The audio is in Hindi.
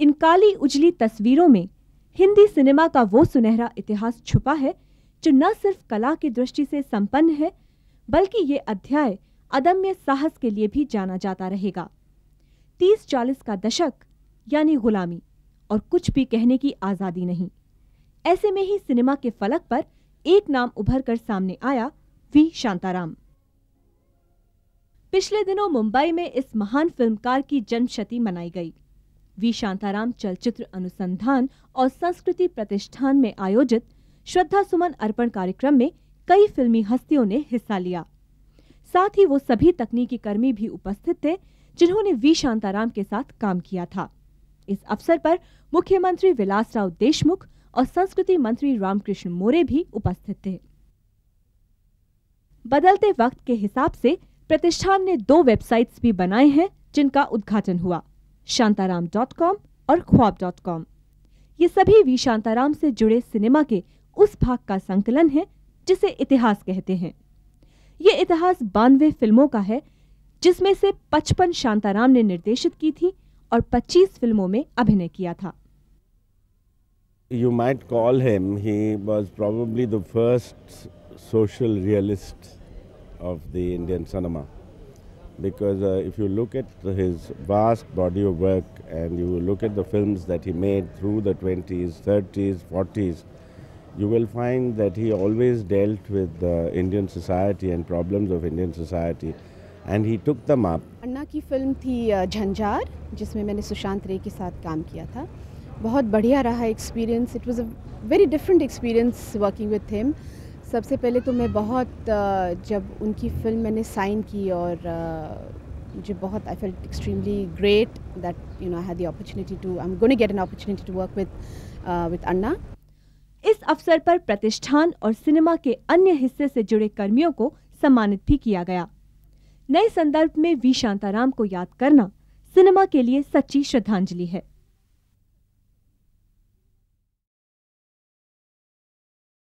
इन काली उजली तस्वीरों में हिंदी सिनेमा का वो सुनहरा इतिहास छुपा है जो न सिर्फ कला की दृष्टि से संपन्न है बल्कि ये अध्याय अदम्य साहस के लिए भी जाना जाता रहेगा तीस चालीस का दशक यानी गुलामी और कुछ भी कहने की आज़ादी नहीं ऐसे में ही सिनेमा के फलक पर एक नाम उभर कर सामने आया वी शांताराम पिछले दिनों मुंबई में इस महान फिल्मकार की जन्मशती मनाई गई वी शांताराम चलचित्र अनुसंधान और संस्कृति प्रतिष्ठान में आयोजित श्रद्धा सुमन अर्पण कार्यक्रम में कई फिल्मी हस्तियों ने हिस्सा लिया साथ ही वो सभी तकनीकी कर्मी भी उपस्थित थे जिन्होंने वी शांताराम के साथ काम किया था इस अवसर पर मुख्यमंत्री विलासराव देशमुख और संस्कृति मंत्री रामकृष्ण मोरे भी उपस्थित थे बदलते वक्त के हिसाब से प्रतिष्ठान ने दो वेबसाइट्स भी बनाए हैं जिनका उद्घाटन हुआ शांताराम डॉट कॉम और ख्वाब डॉट कॉम ये सभी वी शांताराम से जुड़े सिनेमा के उस भाग का संकलन है जिसे इतिहास कहते हैं ये इतिहास बानवे फिल्मों का है जिसमें से 55 शांताराम ने निर्देशित की थी और 25 फिल्मों में अभिनय किया था you might call him he was probably the first social realist of the Indian cinema because uh, if you look at his vast body of work and you look at the films that he made through the 20s, 30s, 40s, you will find that he always dealt with uh, Indian society and problems of Indian society. and he took them up. Anna की फिल्म थी झंझार uh, जिसमें मैंने सुशांत रे के साथ काम किया था बहुत बढ़िया रहा experience It was a very different experience working with him. सबसे पहले तो मैं बहुत जब उनकी फिल्म मैंने साइन की और मुझे बहुत I feel extremely great that you know I had the opportunity to I am going get an opportunity to work with with Anna इस अवसर पर प्रतिष्ठान और सिनेमा के अन्य हिस्से से जुड़े कर्मियों को सम्मानित भी किया गया नए संदर्भ में वी शांताराम को याद करना सिनेमा के लिए सच्ची श्रद्धांजलि है